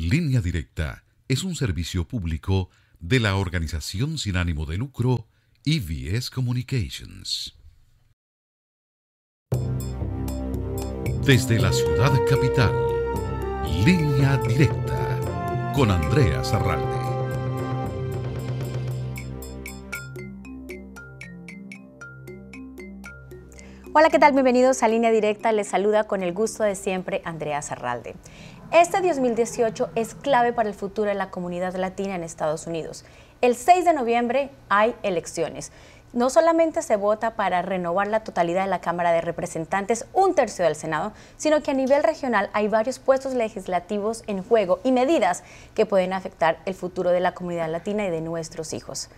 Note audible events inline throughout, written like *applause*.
Línea Directa es un servicio público de la organización sin ánimo de lucro EVS Communications. Desde la ciudad capital, Línea Directa con Andrea Sarralde. Hola, ¿qué tal? Bienvenidos a Línea Directa. Les saluda con el gusto de siempre Andrea Zarralde. Este 2018 es clave para el futuro de la comunidad latina en Estados Unidos. El 6 de noviembre hay elecciones. No solamente se vota para renovar la totalidad de la Cámara de Representantes, un tercio del Senado, sino que a nivel regional hay varios puestos legislativos en juego y medidas que pueden afectar el futuro de la comunidad latina y de nuestros hijos.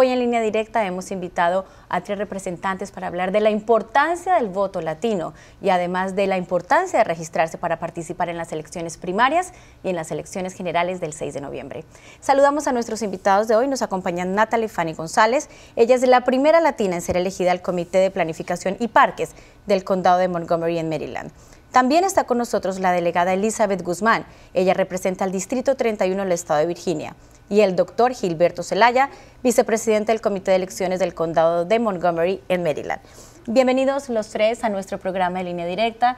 Hoy en línea directa hemos invitado a tres representantes para hablar de la importancia del voto latino y además de la importancia de registrarse para participar en las elecciones primarias y en las elecciones generales del 6 de noviembre. Saludamos a nuestros invitados de hoy. Nos acompañan Natalie Fanny González. Ella es la primera latina en ser elegida al Comité de Planificación y Parques del Condado de Montgomery en Maryland. También está con nosotros la delegada Elizabeth Guzmán, ella representa al Distrito 31 del Estado de Virginia, y el doctor Gilberto Celaya, vicepresidente del Comité de Elecciones del Condado de Montgomery en Maryland. Bienvenidos los tres a nuestro programa de línea directa.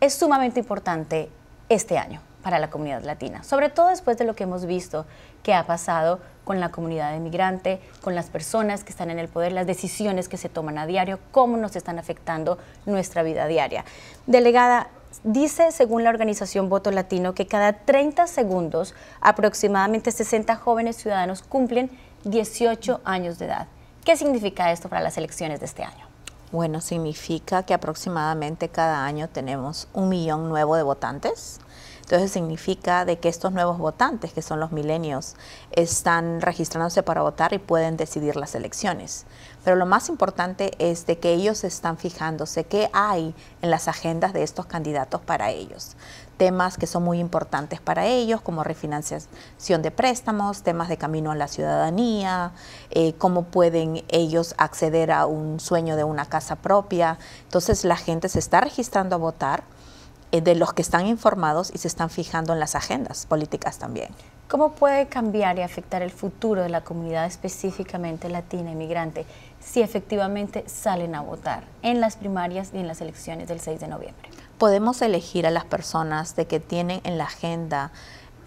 Es sumamente importante este año para la comunidad latina, sobre todo después de lo que hemos visto que ha pasado con la comunidad inmigrante, con las personas que están en el poder, las decisiones que se toman a diario, cómo nos están afectando nuestra vida diaria. Delegada, dice según la organización Voto Latino que cada 30 segundos aproximadamente 60 jóvenes ciudadanos cumplen 18 años de edad. ¿Qué significa esto para las elecciones de este año? Bueno, significa que aproximadamente cada año tenemos un millón nuevo de votantes entonces significa de que estos nuevos votantes, que son los milenios, están registrándose para votar y pueden decidir las elecciones. Pero lo más importante es de que ellos están fijándose qué hay en las agendas de estos candidatos para ellos temas que son muy importantes para ellos, como refinanciación de préstamos, temas de camino a la ciudadanía, eh, cómo pueden ellos acceder a un sueño de una casa propia. Entonces la gente se está registrando a votar eh, de los que están informados y se están fijando en las agendas políticas también. ¿Cómo puede cambiar y afectar el futuro de la comunidad específicamente latina inmigrante si efectivamente salen a votar en las primarias y en las elecciones del 6 de noviembre? Podemos elegir a las personas de que tienen en la agenda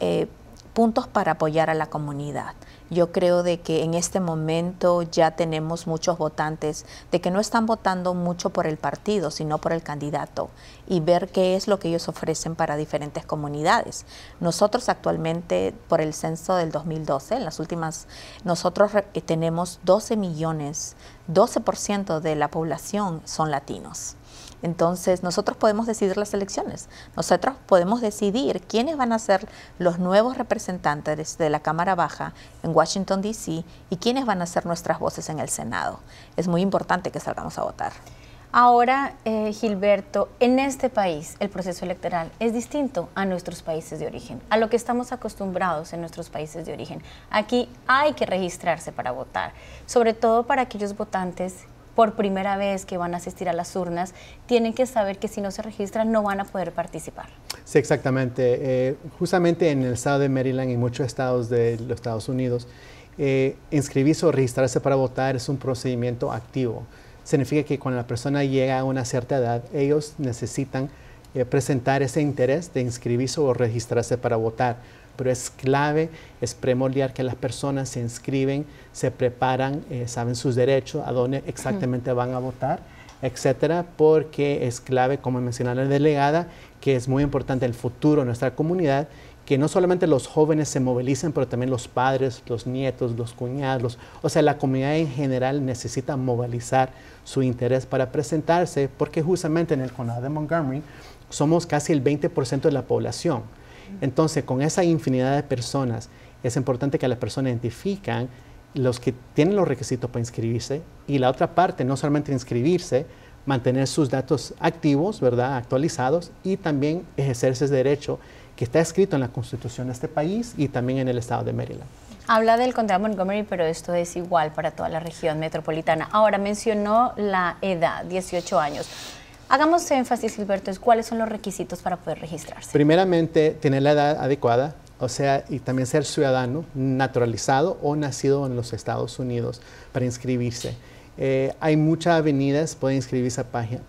eh, puntos para apoyar a la comunidad. Yo creo de que en este momento ya tenemos muchos votantes, de que no están votando mucho por el partido, sino por el candidato y ver qué es lo que ellos ofrecen para diferentes comunidades. Nosotros actualmente, por el censo del 2012, en las últimas, nosotros eh, tenemos 12 millones, 12% de la población son latinos. Entonces, nosotros podemos decidir las elecciones, nosotros podemos decidir quiénes van a ser los nuevos representantes de la Cámara Baja en Washington, D.C. y quiénes van a ser nuestras voces en el Senado. Es muy importante que salgamos a votar. Ahora, eh, Gilberto, en este país el proceso electoral es distinto a nuestros países de origen, a lo que estamos acostumbrados en nuestros países de origen. Aquí hay que registrarse para votar, sobre todo para aquellos votantes por primera vez que van a asistir a las urnas, tienen que saber que si no se registran no van a poder participar. Sí, exactamente. Eh, justamente en el estado de Maryland y muchos estados de los Estados Unidos, eh, inscribirse o registrarse para votar es un procedimiento activo. Significa que cuando la persona llega a una cierta edad, ellos necesitan eh, presentar ese interés de inscribirse o registrarse para votar pero es clave, es primordial que las personas se inscriben, se preparan, eh, saben sus derechos, a dónde exactamente van a votar, etcétera, porque es clave, como mencionó la delegada, que es muy importante el futuro de nuestra comunidad que no solamente los jóvenes se movilicen, pero también los padres, los nietos, los cuñados, o sea, la comunidad en general necesita movilizar su interés para presentarse, porque justamente en el condado de Montgomery somos casi el 20% de la población. Entonces, con esa infinidad de personas, es importante que las personas identifiquen los que tienen los requisitos para inscribirse y la otra parte, no solamente inscribirse, mantener sus datos activos, ¿verdad? Actualizados y también ejercerse ese derecho que está escrito en la Constitución de este país y también en el Estado de Maryland. Habla del condado Montgomery, pero esto es igual para toda la región metropolitana. Ahora mencionó la edad, 18 años. Hagamos énfasis, Gilberto, ¿cuáles son los requisitos para poder registrarse? Primeramente, tener la edad adecuada, o sea, y también ser ciudadano naturalizado o nacido en los Estados Unidos para inscribirse. Eh, hay muchas avenidas, pueden inscribirse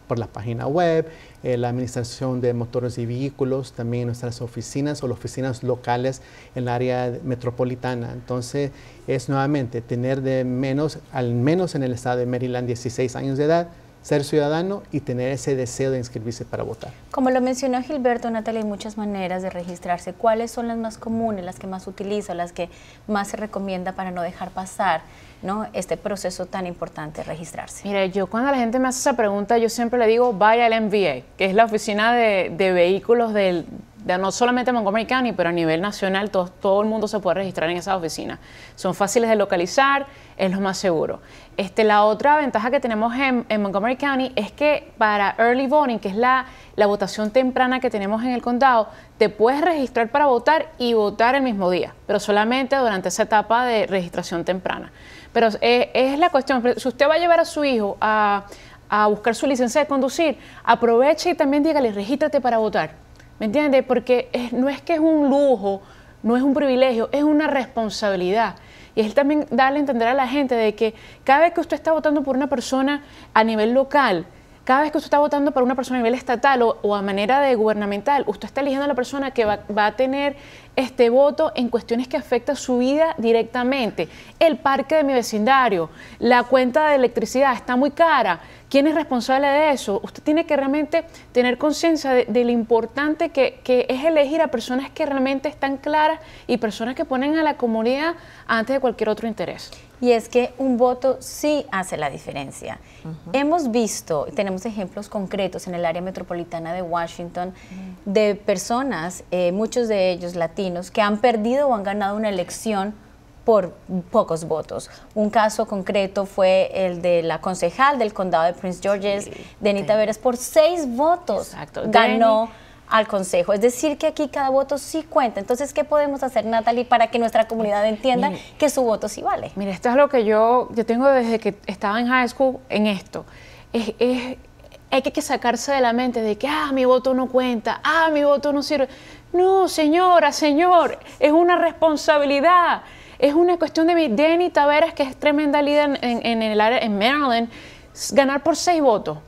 por la página web, eh, la Administración de Motores y Vehículos, también nuestras oficinas o las oficinas locales en el área metropolitana. Entonces, es nuevamente tener de menos, al menos en el estado de Maryland, 16 años de edad, ser ciudadano y tener ese deseo de inscribirse para votar. Como lo mencionó Gilberto, Natalia, hay muchas maneras de registrarse. ¿Cuáles son las más comunes, las que más utiliza, las que más se recomienda para no dejar pasar ¿no? este proceso tan importante de registrarse? Mira, yo cuando la gente me hace esa pregunta, yo siempre le digo, vaya al MVA, que es la oficina de vehículos del, no solamente Montgomery County, pero a nivel nacional, todo, el mundo se puede registrar en esas oficinas. Son fáciles de localizar, es lo más seguro. Este, la otra ventaja que tenemos en, Montgomery County es que para early voting, que es la, votación temprana que tenemos en el condado, te puedes registrar para votar y votar el mismo día, pero solamente durante esa etapa de registración temprana. Pero es la cuestión, si usted va a llevar a su hijo a, a buscar su licencia de conducir, aproveche y también dígale, regístrate para votar ¿Me entiendes? Porque no es que es un lujo, no es un privilegio, es una responsabilidad. Y es también darle a entender a la gente de que cada vez que usted está votando por una persona a nivel local, cada vez que usted está votando para una persona a nivel estatal o, a manera de gubernamental, usted está eligiendo a la persona que va, a tener este voto en cuestiones que afectan su vida directamente. El parque de mi vecindario, la cuenta de electricidad está muy cara. ¿Quién es responsable de eso? Usted tiene que realmente tener conciencia de, lo importante que, es elegir a personas que realmente están claras y personas que ponen a la comunidad antes de cualquier otro interés y es que un voto sí hace la diferencia. Hemos visto, tenemos ejemplos concretos en el área metropolitana de Washington, de personas, eh, muchos de ellos latinos, que han perdido o han ganado una elección por pocos votos. Un caso concreto fue el de la concejal del condado de Prince George's, Denita por seis votos ganó al Consejo. Es decir, que aquí cada voto sí cuenta. Entonces, ¿qué podemos hacer, Natalie, para que nuestra comunidad entienda que su voto sí vale? Mira, esto es lo que yo, yo tengo desde que estaba en high school en esto. Es, es, hay que sacarse de la mente de que, ah, mi voto no cuenta, ah, mi voto no sirve. No, señora, señor, es una responsabilidad. Es una cuestión de mi Denny Taveras, que es tremenda líder en, en el área, en Maryland, ganar por seis votos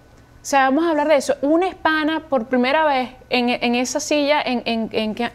o sea, vamos a hablar de eso. Una hispana por primera vez en, esa silla en,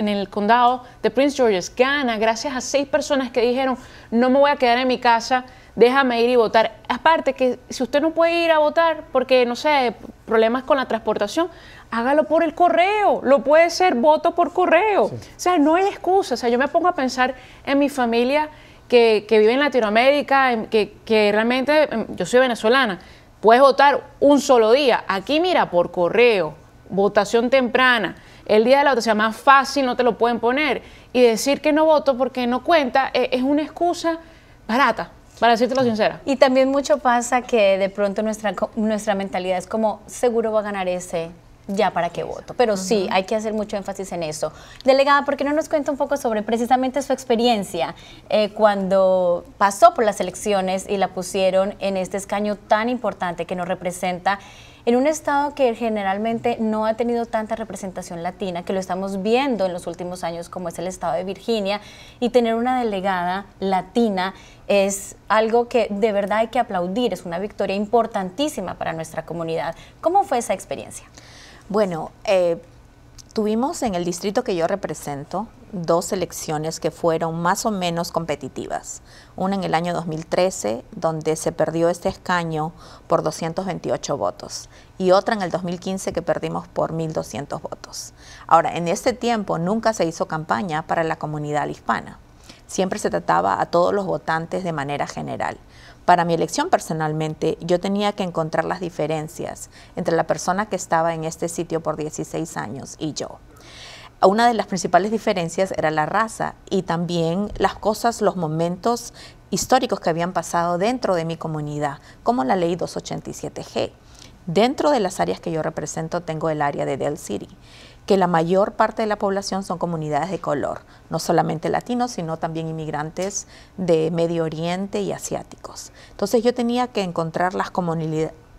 el condado de Prince George's gana gracias a seis personas que dijeron, no me voy a quedar en mi casa, déjame ir y votar. Aparte que si usted no puede ir a votar porque, no sé, problemas con la transportación, hágalo por el correo, lo puede ser voto por correo. O sea, no hay excusa. O sea, yo me pongo a pensar en mi familia que, vive en Latinoamérica, que realmente em, yo soy venezolana Puedes votar un solo día. Aquí mira, por correo, votación temprana, el día de la votación más fácil, no te lo pueden poner. Y decir que no voto porque no cuenta eh, es una excusa barata. Para lo sincera. Y también mucho pasa que de pronto nuestra, nuestra mentalidad es como, seguro va a ganar ese, ya para qué voto. Pero sí, hay que hacer mucho énfasis en eso. Delegada, ¿por qué no nos cuenta un poco sobre precisamente su experiencia eh, cuando pasó por las elecciones y la pusieron en este escaño tan importante que nos representa en un estado que generalmente no ha tenido tanta representación latina, que lo estamos viendo en los últimos años como es el estado de Virginia, y tener una delegada latina es algo que de verdad hay que aplaudir, es una victoria importantísima para nuestra comunidad. ¿Cómo fue esa experiencia? Bueno, eh, tuvimos en el distrito que yo represento dos elecciones que fueron más o menos competitivas. Una en el año 2013, donde se perdió este escaño por 228 votos, y otra en el 2015 que perdimos por 1.200 votos. Ahora, en este tiempo nunca se hizo campaña para la comunidad hispana. Siempre se trataba a todos los votantes de manera general para mi elección personalmente, yo tenía que encontrar las diferencias entre la persona que estaba en este sitio por 16 años y yo. Una de las principales diferencias era la raza y también las cosas, los momentos históricos que habían pasado dentro de mi comunidad, como la ley 287G. Dentro de las áreas que yo represento tengo el área de Dell City que la mayor parte de la población son comunidades de color, no solamente latinos, sino también inmigrantes de Medio Oriente y asiáticos. Entonces yo tenía que encontrar las,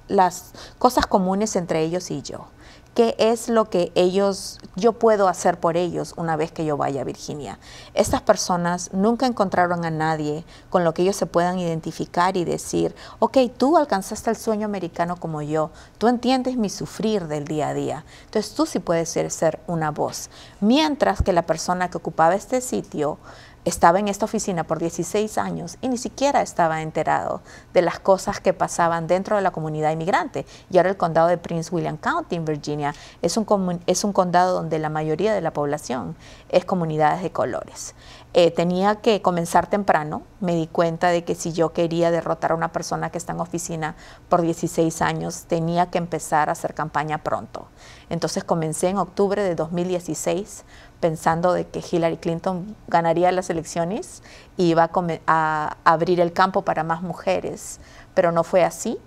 las cosas comunes entre ellos y yo qué es lo que ellos, yo puedo hacer por ellos una vez que yo vaya a Virginia. Estas personas nunca encontraron a nadie con lo que ellos se puedan identificar y decir, ok, tú alcanzaste el sueño americano como yo, tú entiendes mi sufrir del día a día, entonces tú sí puedes ser, ser una voz. Mientras que la persona que ocupaba este sitio, estaba en esta oficina por 16 años y ni siquiera estaba enterado de las cosas que pasaban dentro de la comunidad inmigrante. Y ahora el condado de Prince William County, en Virginia, es un, es un condado donde la mayoría de la población es comunidades de colores. Eh, tenía que comenzar temprano. Me di cuenta de que si yo quería derrotar a una persona que está en oficina por 16 años, tenía que empezar a hacer campaña pronto. Entonces comencé en octubre de 2016 pensando de que Hillary Clinton ganaría las elecciones y iba a, abrir el campo para más mujeres, pero no fue así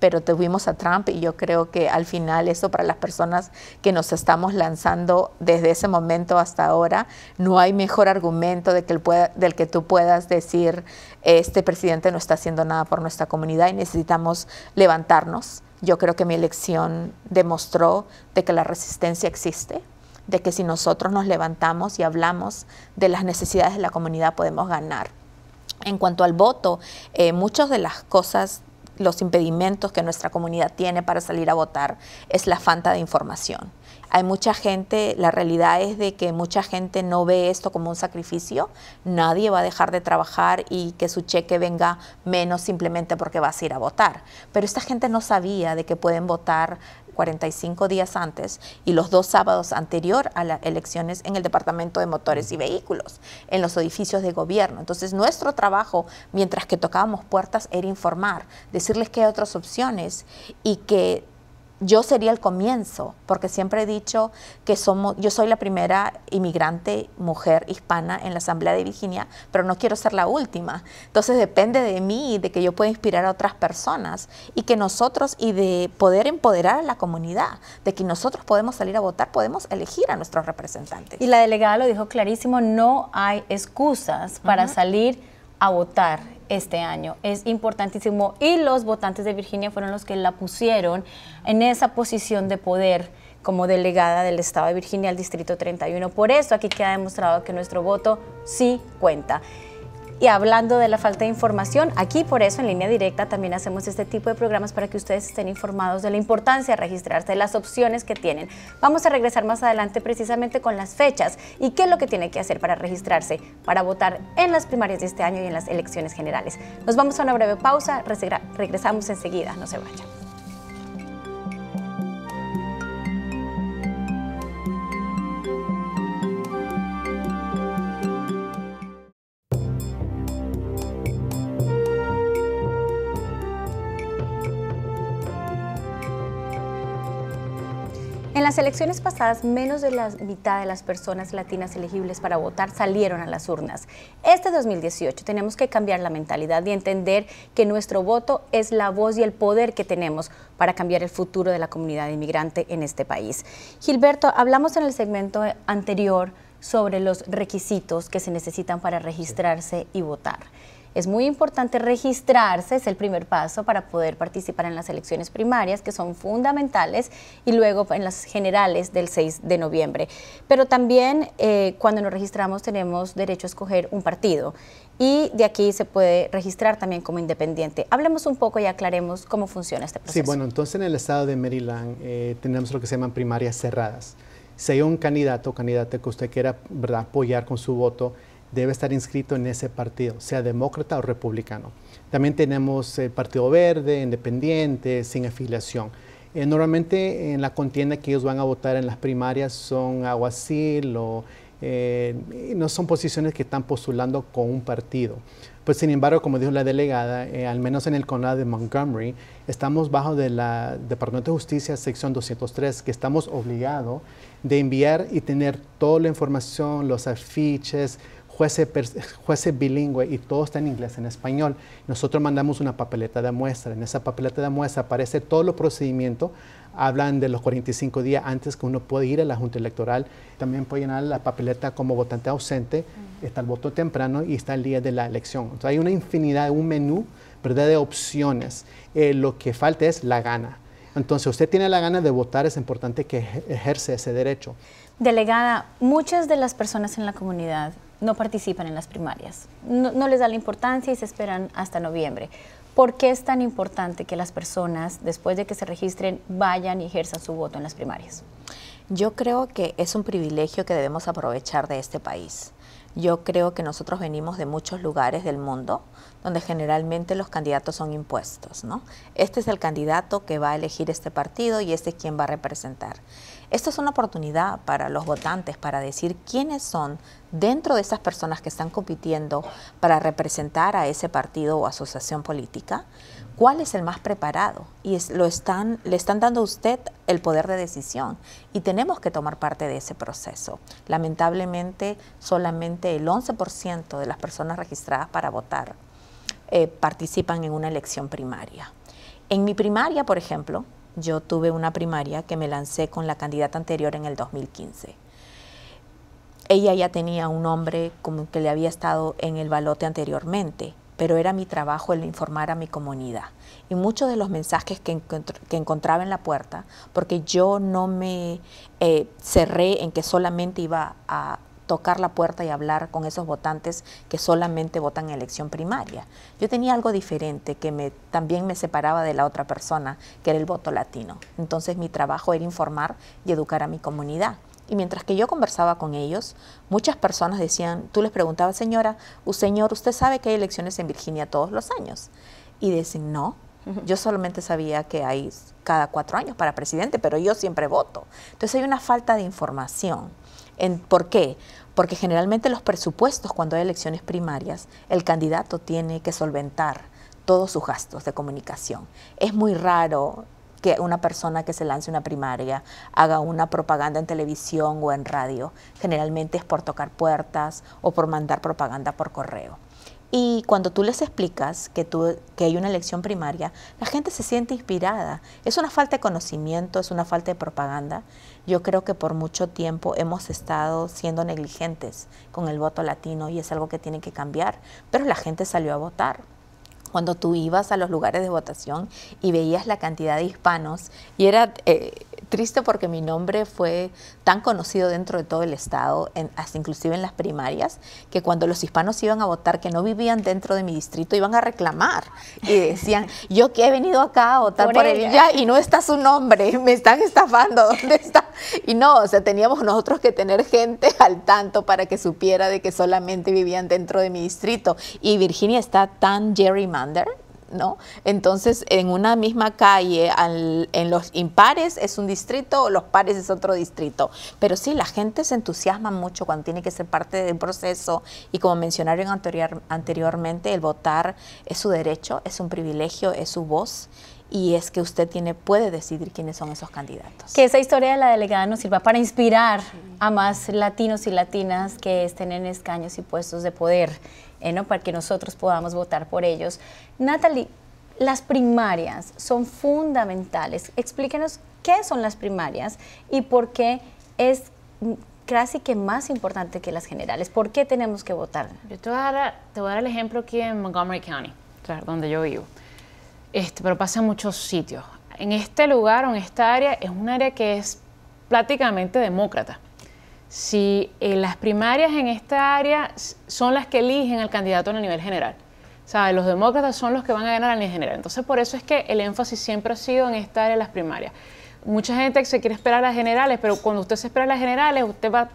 pero tuvimos a Trump y yo creo que al final eso para las personas que nos estamos lanzando desde ese momento hasta ahora, no hay mejor argumento del que tú puedas decir, este presidente no está haciendo nada por nuestra comunidad y necesitamos levantarnos. Yo creo que mi elección demostró de que la resistencia existe, de que si nosotros nos levantamos y hablamos de las necesidades de la comunidad podemos ganar. En cuanto al voto, eh, muchas de las cosas los impedimentos que nuestra comunidad tiene para salir a votar es la falta de información. Hay mucha gente, la realidad es de que mucha gente no ve esto como un sacrificio, nadie va a dejar de trabajar y que su cheque venga menos simplemente porque vas a ir a votar. Pero esta gente no sabía de que pueden votar 45 días antes y los dos sábados anterior a las elecciones en el Departamento de Motores y Vehículos, en los edificios de gobierno. Entonces nuestro trabajo, mientras que tocábamos puertas, era informar, decirles que hay otras opciones y que yo sería el comienzo, porque siempre he dicho que somos, yo soy la primera inmigrante mujer hispana en la Asamblea de Virginia, pero no quiero ser la última. Entonces depende de mí, y de que yo pueda inspirar a otras personas y que nosotros, y de poder empoderar a la comunidad, de que nosotros podemos salir a votar, podemos elegir a nuestros representantes. Y la delegada lo dijo clarísimo, no hay excusas para salir votar este año. Es importantísimo y los votantes de Virginia fueron los que la pusieron en esa posición de poder como delegada del Estado de Virginia al Distrito 31. Por eso aquí queda demostrado que nuestro voto sí cuenta. Y hablando de la falta de información, aquí por eso en línea directa también hacemos este tipo de programas para que ustedes estén informados de la importancia de registrarse, de las opciones que tienen. Vamos a regresar más adelante precisamente con las fechas y qué es lo que tiene que hacer para registrarse, para votar en las primarias de este año y en las elecciones generales. Nos vamos a una breve pausa, regresamos enseguida, no se vayan. las elecciones pasadas, menos de la mitad de las personas latinas elegibles para votar salieron a las urnas. Este 2018 tenemos que cambiar la mentalidad y entender que nuestro voto es la voz y el poder que tenemos para cambiar el futuro de la comunidad inmigrante en este país. Gilberto, hablamos en el segmento anterior sobre los requisitos que se necesitan para registrarse y votar. Es muy importante registrarse, es el primer paso para poder participar en las elecciones primarias, que son fundamentales, y luego en las generales del 6 de noviembre. Pero también eh, cuando nos registramos tenemos derecho a escoger un partido y de aquí se puede registrar también como independiente. Hablemos un poco y aclaremos cómo funciona este proceso. Sí, bueno, entonces en el estado de Maryland eh, tenemos lo que se llaman primarias cerradas. Si hay un candidato o candidata que usted quiera apoyar con su voto, debe estar inscrito en ese partido, sea demócrata o republicano. También tenemos el Partido Verde, Independiente, sin afiliación. Eh, normalmente en la contienda que ellos van a votar en las primarias son aguacil o eh, no son posiciones que están postulando con un partido. Pues sin embargo, como dijo la delegada, eh, al menos en el condado de Montgomery, estamos bajo la Departamento de Justicia, sección 203, que estamos obligados de enviar y tener toda la información, los afiches, jueces, e bilingüe bilingües y todo está en inglés, en español. Nosotros mandamos una papeleta de muestra. En esa papeleta de muestra aparece todo los procedimiento. Hablan de los 45 días antes que uno puede ir a la Junta Electoral. También puede llenar la papeleta como votante ausente. Está el voto temprano y está el día de la elección. hay una infinidad, un menú de opciones. Eh, lo que falta es la gana. Entonces, usted tiene la gana de votar, es importante que ejerce ese derecho. Delegada, muchas de las personas en la comunidad no participan en las primarias. No, les da la importancia y se esperan hasta noviembre. ¿Por qué es tan importante que las personas, después de que se registren, vayan y ejerzan su voto en las primarias? Yo creo que es un privilegio que debemos aprovechar de este país. Yo creo que nosotros venimos de muchos lugares del mundo donde generalmente los candidatos son impuestos, Este es el candidato que va a elegir este partido y este es quien va a representar. Esto es una oportunidad para los votantes para decir quiénes son dentro de esas personas que están compitiendo para representar a ese partido o asociación política cuál es el más preparado y lo están, le están dando a usted el poder de decisión y tenemos que tomar parte de ese proceso. Lamentablemente, solamente el 11% de las personas registradas para votar eh, participan en una elección primaria. En mi primaria, por ejemplo, yo tuve una primaria que me lancé con la candidata anterior en el 2015. Ella ya tenía un hombre como que le había estado en el balote anteriormente pero era mi trabajo el informar a mi comunidad. Y muchos de los mensajes que, encontraba en la puerta, porque yo no me eh, cerré en que solamente iba a tocar la puerta y hablar con esos votantes que solamente votan en elección primaria. Yo tenía algo diferente que también me separaba de la otra persona, que era el voto latino. Entonces mi trabajo era informar y educar a mi comunidad. Y mientras que yo conversaba con ellos, muchas personas decían, tú les preguntabas, señora, señor, usted sabe que hay elecciones en Virginia todos los años. Y dicen, no, yo solamente sabía que hay cada cuatro años para presidente, pero yo siempre voto. Entonces hay una falta de información. ¿En, ¿Por qué? Porque generalmente los presupuestos, cuando hay elecciones primarias, el candidato tiene que solventar todos sus gastos de comunicación. Es muy raro que una persona que se lance una primaria haga una propaganda en televisión o en radio. Generalmente es por tocar puertas o por mandar propaganda por correo. Y cuando tú les explicas que, que hay una elección primaria, la gente se siente inspirada. Es una falta de conocimiento, es una falta de propaganda. Yo creo que por mucho tiempo hemos estado siendo negligentes con el voto latino y es algo que tiene que cambiar. Pero la gente salió a votar cuando tú ibas a los lugares de votación y veías la cantidad de hispanos y era eh, triste porque mi nombre fue tan conocido dentro de todo el estado, inclusive en las primarias, que cuando los hispanos iban a votar que no vivían dentro de mi distrito, iban a reclamar y decían, *laughs* yo que he venido acá a votar por, por ella. y no está su nombre, *laughs* me están estafando, *laughs* ¿dónde está? Y no, o sea, teníamos nosotros que tener gente al tanto para que supiera de que solamente vivían dentro de mi distrito. Y Virginia está tan gerrymander entonces, en una misma calle, en los impares es un distrito, los pares es otro distrito. Pero sí, la gente se entusiasma mucho cuando tiene que ser parte del proceso y como mencionaron anteriormente, el votar es su derecho, es un privilegio, es su voz y es que usted tiene, puede decidir quiénes son esos candidatos. Que esa historia de la delegada nos sirva para inspirar a más latinos y latinas que estén en escaños y puestos de poder, eh, ¿no? para que nosotros podamos votar por ellos. Natalie, las primarias son fundamentales. Explíquenos qué son las primarias y por qué es casi que más importante que las generales. ¿Por qué tenemos que votar? Yo te voy te voy a dar el ejemplo aquí en Montgomery County, donde yo vivo. Este, pero pasa en muchos sitios. En este lugar o en esta área es un área que es prácticamente demócrata. Si eh, las primarias en esta área son las que eligen al candidato a nivel general, sea Los demócratas son los que van a ganar a nivel general. Entonces, por eso es que el énfasis siempre ha sido en esta área las primarias. Mucha gente se quiere esperar a las generales, pero cuando usted se espera a las generales, usted va,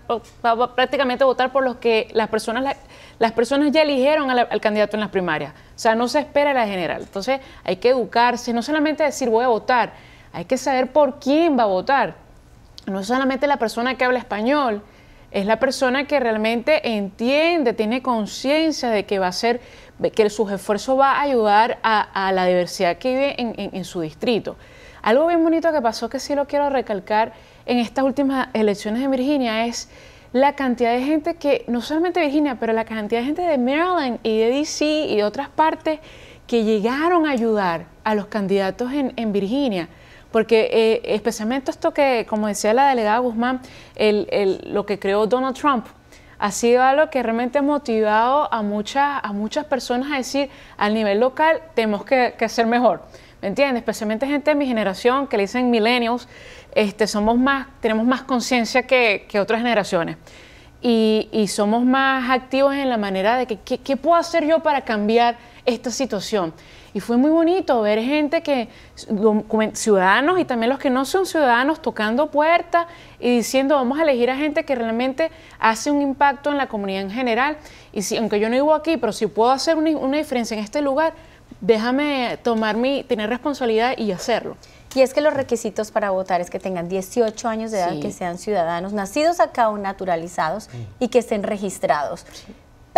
prácticamente a votar por los que las personas, las personas ya eligieron al candidato en las primarias. O sea, no se espera la general. Entonces hay que educarse, no solamente decir voy a votar, hay que saber por quién va a votar. No solamente la persona que habla español, es la persona que realmente entiende, tiene conciencia de que va a ser, que sus esfuerzos va a ayudar a, la diversidad que vive en, su distrito. Algo bien bonito que pasó que sí lo quiero recalcar en estas últimas elecciones en Virginia es la cantidad de gente que, no solamente Virginia, pero la cantidad de gente de Maryland y de DC y de otras partes que llegaron a ayudar a los candidatos en, Virginia. Porque eh, especialmente esto que, como decía la delegada Guzmán, lo que creó Donald Trump ha sido algo que realmente ha motivado a muchas, a muchas personas a decir, al nivel local tenemos que, que hacer mejor. ¿Me entiendes? Especialmente gente de mi generación que le dicen millennials, este, más, tenemos más conciencia que, otras generaciones y, somos más activos en la manera de ¿qué, puedo hacer yo para cambiar esta situación. Y fue muy bonito ver gente que, ciudadanos y también los que no son ciudadanos, tocando puertas y diciendo vamos a elegir a gente que realmente hace un impacto en la comunidad en general. Y aunque yo no vivo aquí, pero si puedo hacer una, diferencia en este lugar, déjame tomar mi, tener responsabilidad y hacerlo. Y es que los requisitos para votar es que tengan 18 años de edad, que sean ciudadanos, nacidos acá o naturalizados y que estén registrados.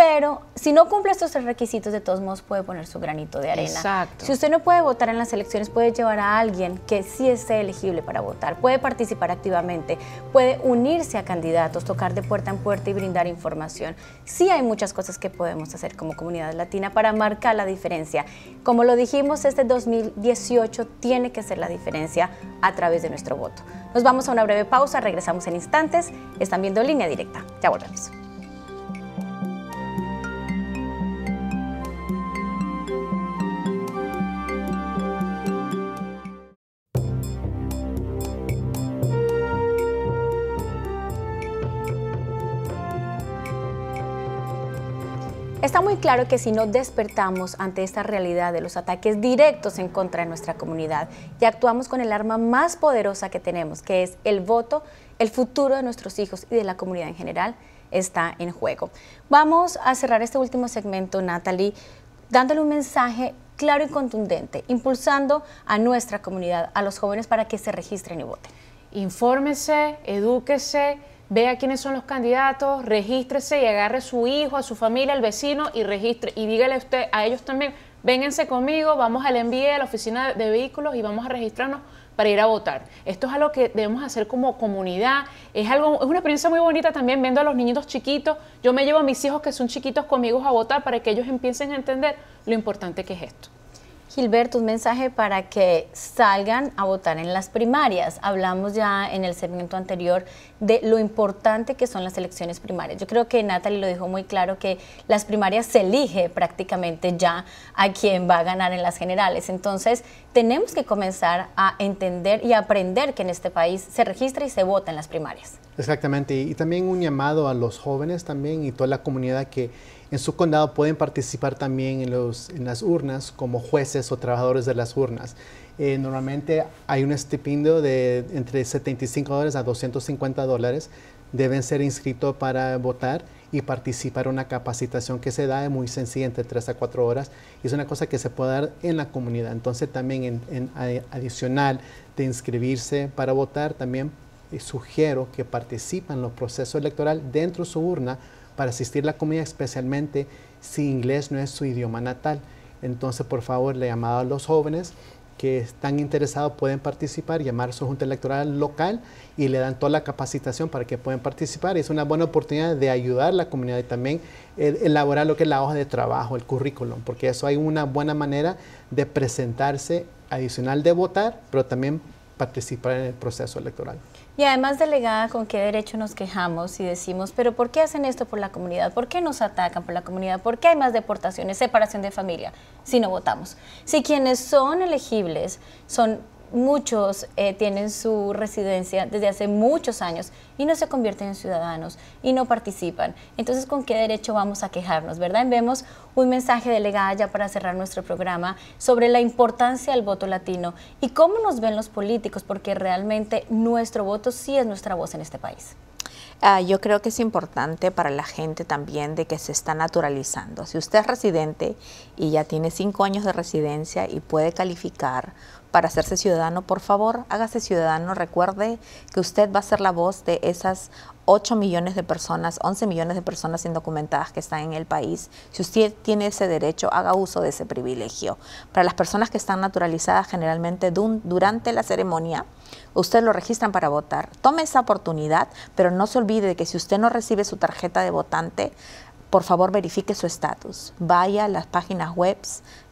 Pero si no cumple estos tres requisitos, de todos modos puede poner su granito de arena. Si usted no puede votar en las elecciones, puede llevar a alguien que sí esté elegible para votar, puede participar activamente, puede unirse a candidatos, tocar de puerta en puerta y brindar información. Sí hay muchas cosas que podemos hacer como comunidad latina para marcar la diferencia. Como lo dijimos, este 2018 tiene que ser la diferencia a través de nuestro voto. Nos vamos a una breve pausa, regresamos en instantes. Están viendo línea directa. Ya volvemos. Está muy claro que si no despertamos ante esta realidad de los ataques directos en contra de nuestra comunidad y actuamos con el arma más poderosa que tenemos, que es el voto, el futuro de nuestros hijos y de la comunidad en general está en juego. Vamos a cerrar este último segmento, Natalie, dándole un mensaje claro y contundente, impulsando a nuestra comunidad, a los jóvenes para que se registren y voten. Infórmese, edúquese Ve a quiénes son los candidatos, regístrese y agarre a su hijo, a su familia, al vecino y registre y dígale usted a ellos también, vénganse conmigo, vamos al envío a la oficina de vehículos y vamos a registrarnos para ir a votar. Esto es algo que debemos hacer como comunidad. Es algo, es una experiencia muy bonita también viendo a los niños chiquitos. Yo me llevo a mis hijos que son chiquitos conmigo a votar para que ellos empiecen a entender lo importante que es esto. Gilberto, un mensaje para que salgan a votar en las primarias. Hablamos ya en el segmento anterior de lo importante que son las elecciones primarias. Yo creo que Natalie lo dijo muy claro que las primarias se elige prácticamente ya a quien va a ganar en las generales. Entonces, tenemos que comenzar a entender y aprender que en este país se registra y se vota en las primarias. Exactamente, y también un llamado a los jóvenes también y toda la comunidad que en su condado pueden participar también en, las urnas como jueces o trabajadores de las urnas. Eh, normalmente hay un estipendio de entre 75 dólares a 250 dólares. Deben ser inscritos para votar y participar en una capacitación que se da, de muy sencilla, entre 3 a 4 horas. Y es una cosa que se puede dar en la comunidad. Entonces también en, adicional de inscribirse para votar, también eh, sugiero que participen en los procesos electorales dentro de su urna para asistir a la comunidad, especialmente si inglés no es su idioma natal. Entonces, por favor, le llamado a los jóvenes que están interesados pueden participar, llamar a su junta electoral local y le dan toda la capacitación para que puedan participar. Es una buena oportunidad de ayudar a la comunidad y también elaborar lo que es la hoja de trabajo, el currículum, porque eso hay una buena manera de presentarse adicional de votar, pero también participar en el proceso electoral. Y además, delegada, ¿con qué derecho nos quejamos y decimos, pero ¿por qué hacen esto por la comunidad? ¿Por qué nos atacan por la comunidad? ¿Por qué hay más deportaciones, separación de familia si no votamos? Si quienes son elegibles son muchos eh, tienen su residencia desde hace muchos años y no se convierten en ciudadanos y no participan. Entonces, ¿con qué derecho vamos a quejarnos, verdad? Vemos un mensaje delegada ya para cerrar nuestro programa sobre la importancia del voto latino y cómo nos ven los políticos, porque realmente nuestro voto sí es nuestra voz en este país. Ah, yo creo que es importante para la gente también de que se está naturalizando. Si usted es residente y ya tiene cinco años de residencia y puede calificar, para hacerse ciudadano, por favor, hágase ciudadano. Recuerde que usted va a ser la voz de esas 8 millones de personas, 11 millones de personas indocumentadas que están en el país. Si usted tiene ese derecho, haga uso de ese privilegio. Para las personas que están naturalizadas, generalmente durante la ceremonia, usted lo registran para votar. Tome esa oportunidad, pero no se olvide de que si usted no recibe su tarjeta de votante, por favor verifique su estatus. Vaya a las páginas web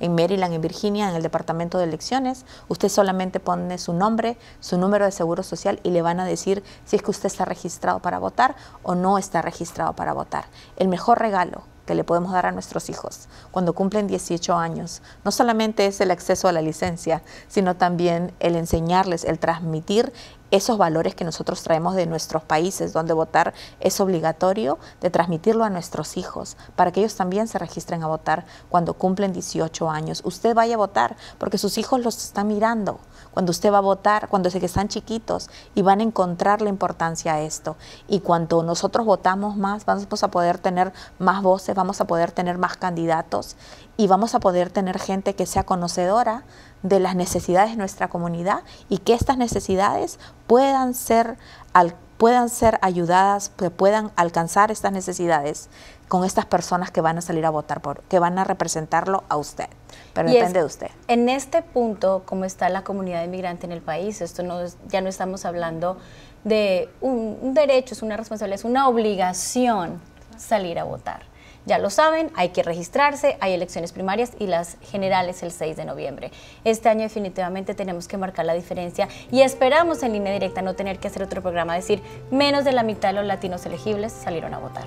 en Maryland, en Virginia, en el Departamento de Elecciones. Usted solamente pone su nombre, su número de seguro social y le van a decir si es que usted está registrado para votar o no está registrado para votar. El mejor regalo que le podemos dar a nuestros hijos cuando cumplen 18 años no solamente es el acceso a la licencia, sino también el enseñarles, el transmitir esos valores que nosotros traemos de nuestros países, donde votar es obligatorio, de transmitirlo a nuestros hijos, para que ellos también se registren a votar cuando cumplen 18 años. Usted vaya a votar, porque sus hijos los están mirando cuando usted va a votar, cuando se que están chiquitos y van a encontrar la importancia a esto. Y cuando nosotros votamos más, vamos a poder tener más voces, vamos a poder tener más candidatos y vamos a poder tener gente que sea conocedora de las necesidades de nuestra comunidad y que estas necesidades puedan ser alcanzadas puedan ser ayudadas, que puedan alcanzar estas necesidades con estas personas que van a salir a votar por, que van a representarlo a usted. Pero depende de usted. En este punto, como está la comunidad inmigrante en el país, esto no ya no estamos hablando de un derecho, es una responsabilidad, es una obligación salir a votar. Ya lo saben, hay que registrarse, hay elecciones primarias y las generales el 6 de noviembre. Este año definitivamente tenemos que marcar la diferencia y esperamos en línea directa no tener que hacer otro programa, decir menos de la mitad de los latinos elegibles salieron a votar.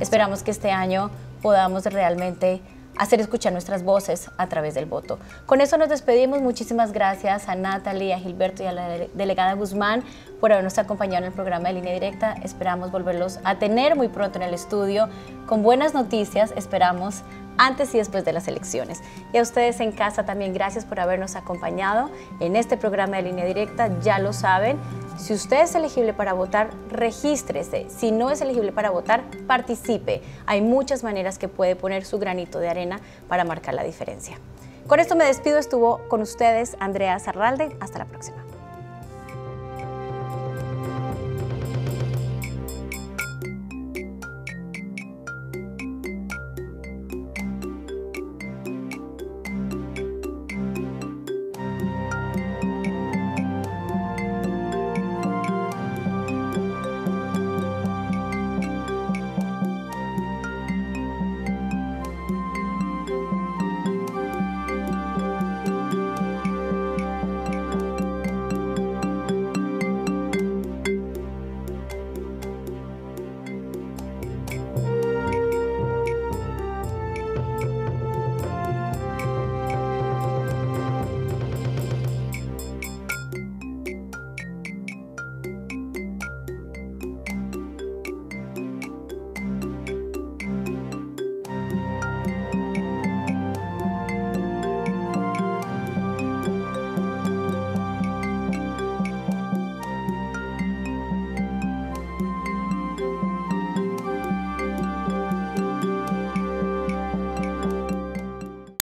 Esperamos que este año podamos realmente hacer escuchar nuestras voces a través del voto. Con eso nos despedimos. Muchísimas gracias a Natalie, a Gilberto y a la delegada Guzmán por habernos acompañado en el programa de Línea Directa. Esperamos volverlos a tener muy pronto en el estudio con buenas noticias. Esperamos antes y después de las elecciones. Y a ustedes en casa también gracias por habernos acompañado en este programa de línea directa. Ya lo saben, si usted es elegible para votar, regístrese. Si no es elegible para votar, participe. Hay muchas maneras que puede poner su granito de arena para marcar la diferencia. Con esto me despido. Estuvo con ustedes Andrea Zarralde. Hasta la próxima.